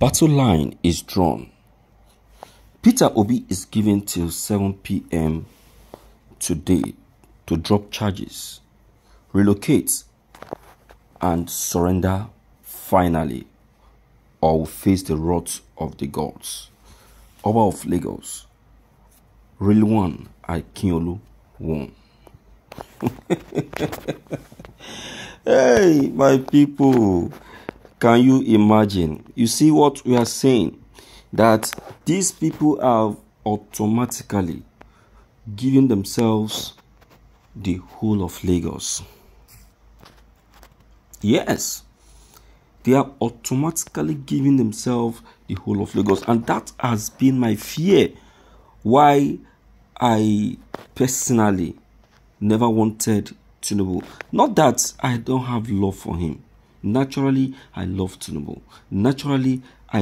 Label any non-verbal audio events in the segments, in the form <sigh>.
battle line is drawn. Peter Obi is given till 7 p.m. today to drop charges, relocate, and surrender finally, or will face the wrath of the gods. Oba of Lagos, Real One Akinolu One. <laughs> hey, my people. Can you imagine? You see what we are saying? That these people have automatically given themselves the whole of Lagos. Yes, they are automatically giving themselves the whole of Lagos, and that has been my fear. Why I personally never wanted Tinubu. Not that I don't have love for him, Naturally, I love Tinubu. Naturally, I,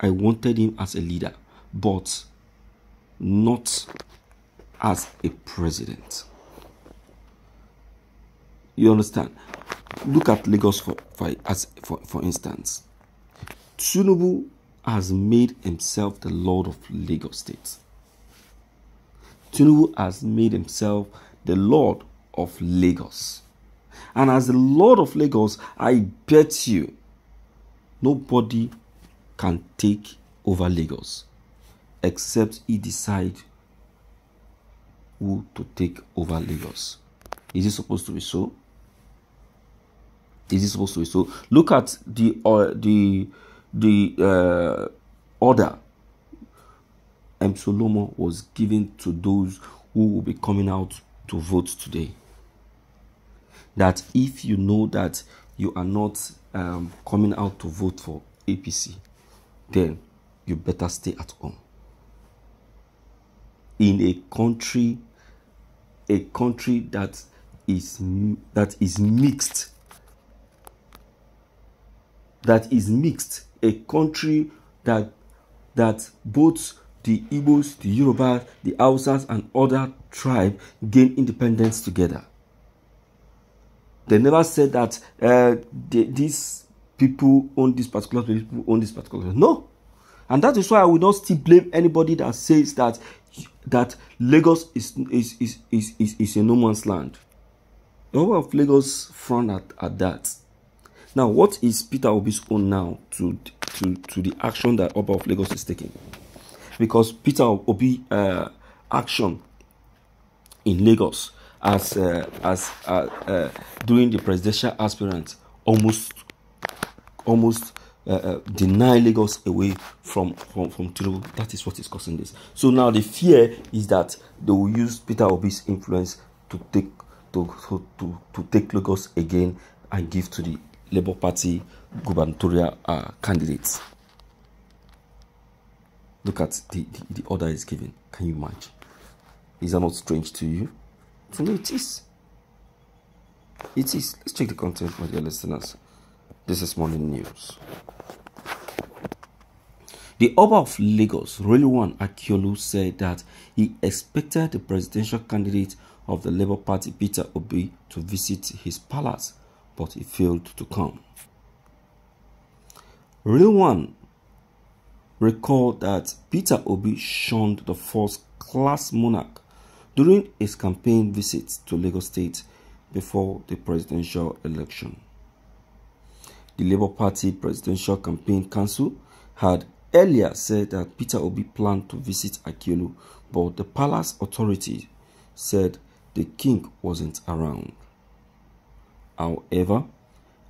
I wanted him as a leader, but not as a president. You understand? Look at Lagos for, for, as, for, for instance. Tinubu has made himself the Lord of Lagos State. Tinubu has made himself the Lord of Lagos. And as the Lord of Lagos, I bet you nobody can take over Lagos except he decide who to take over Lagos. Is it supposed to be so? Is it supposed to be so? Look at the uh, the the uh, order M. Solomo was given to those who will be coming out to vote today that if you know that you are not um, coming out to vote for APC, then you better stay at home. In a country, a country that is that is mixed, that is mixed, a country that that both the Igbos, the Yorubas, the Hausas, and other tribe gain independence together. They never said that uh, they, these people own this particular place, people own this particular place. No. And that is why I will not still blame anybody that says that that Lagos is is is is is, is a no man's land. The whole of Lagos front at, at that. Now, what is Peter Obi's own now to to to the action that Upper of Lagos is taking? Because Peter Obi uh, action in Lagos as uh, as uh, uh, doing the presidential aspirant almost almost uh, uh, deny Lagos away from from from Tinubu. That is what is causing this. So now the fear is that they will use Peter Obi's influence to take to to to, to take Lagos again and give to the Labour Party gubernatorial uh, candidates. Look at the, the, the order is given. Can you imagine? Is that not strange to you? For me, it is. It is. Let's check the content, my dear listeners. This is morning news. The Oba of Lagos, Relewan Akiolu, said that he expected the presidential candidate of the Labour Party, Peter Obi, to visit his palace, but he failed to come. Relewan recalled that Peter Obi shunned the first class monarch during his campaign visit to Lagos State before the presidential election. The Labour Party Presidential Campaign Council had earlier said that Peter Obi planned to visit Akilu, but the palace authority said the king wasn't around. However,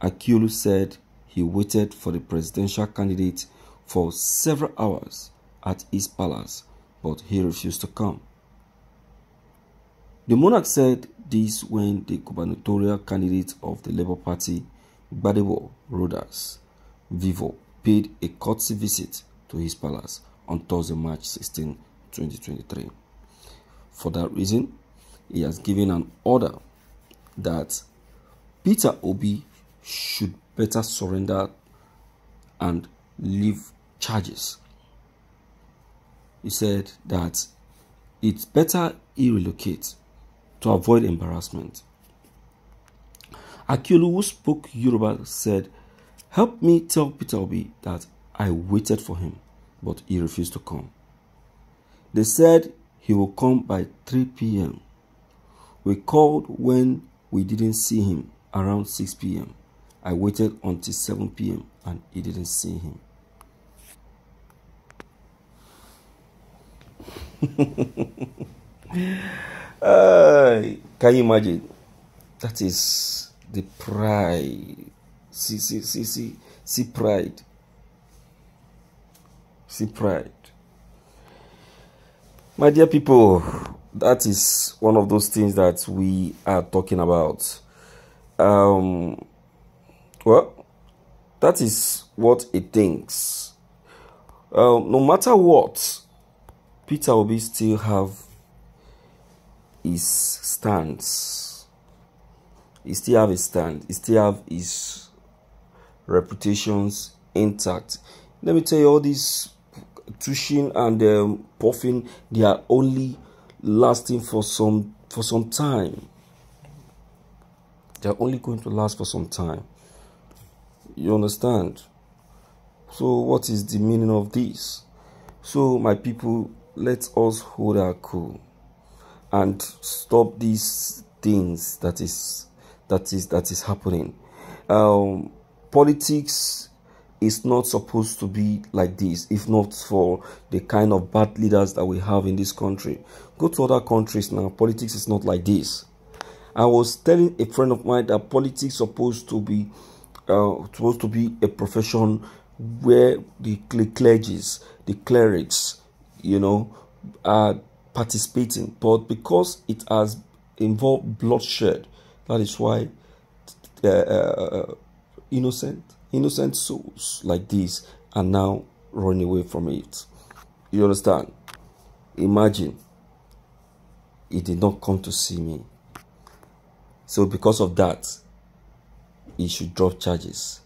Akilu said he waited for the presidential candidate for several hours at his palace, but he refused to come. The monarch said this when the gubernatorial candidate of the Labour Party, Gbadewo Rodas Vivo, paid a courtesy visit to his palace on Thursday, March 16, 2023. For that reason, he has given an order that Peter Obi should better surrender and leave charges. He said that it's better he relocates to avoid embarrassment. Akilu, who spoke Yoruba, said, Help me tell Peter Obi that I waited for him, but he refused to come. They said he will come by 3 p.m. We called when we didn't see him around 6 p.m. I waited until 7 p.m. and he didn't see him. <laughs> Uh, can you imagine? That is the pride. See, see, see, see, see pride. See pride. My dear people, that is one of those things that we are talking about. Um, well, that is what it thinks. Uh, no matter what, Peter will be still have his stance. He still have his stand. He still have his reputations intact. Let me tell you, all this tushing and um, puffing, they are only lasting for some for some time. They are only going to last for some time. You understand? So, what is the meaning of this? So, my people, let us hold our cool and stop these things that is that is that is happening um, politics is not supposed to be like this if not for the kind of bad leaders that we have in this country go to other countries now politics is not like this i was telling a friend of mine that politics supposed to be uh, supposed to be a profession where the clergies the clerics you know are participating, but because it has involved bloodshed, that is why uh, uh, uh innocent innocent souls like this are now running away from it. You understand? Imagine he did not come to see me. So because of that, he should drop charges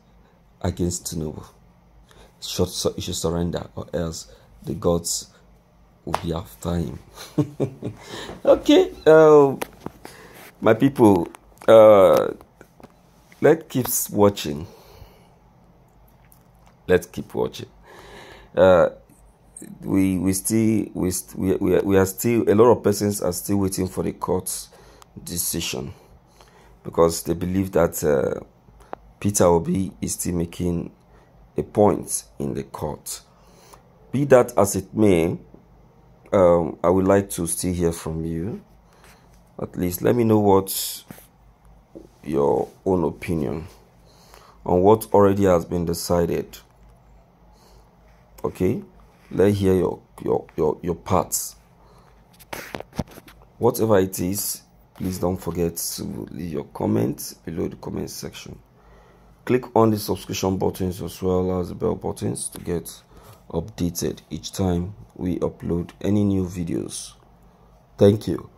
against Tinubu. should, he should surrender or else the gods will be after him. okay, uh, my people, uh, let's keep watching. Let's keep watching. Uh, we we still we we we are, we are still a lot of persons are still waiting for the court's decision because they believe that uh, Peter Obi is still making a point in the court. Be that as it may, um, I would like to still hear from you. At least let me know what your own opinion on what already has been decided. Okay, let me hear your your your your parts. Whatever it is, please don't forget to leave your comments below the comment section. Click on the subscription buttons as well as the bell buttons to get updated each time we upload any new videos. Thank you.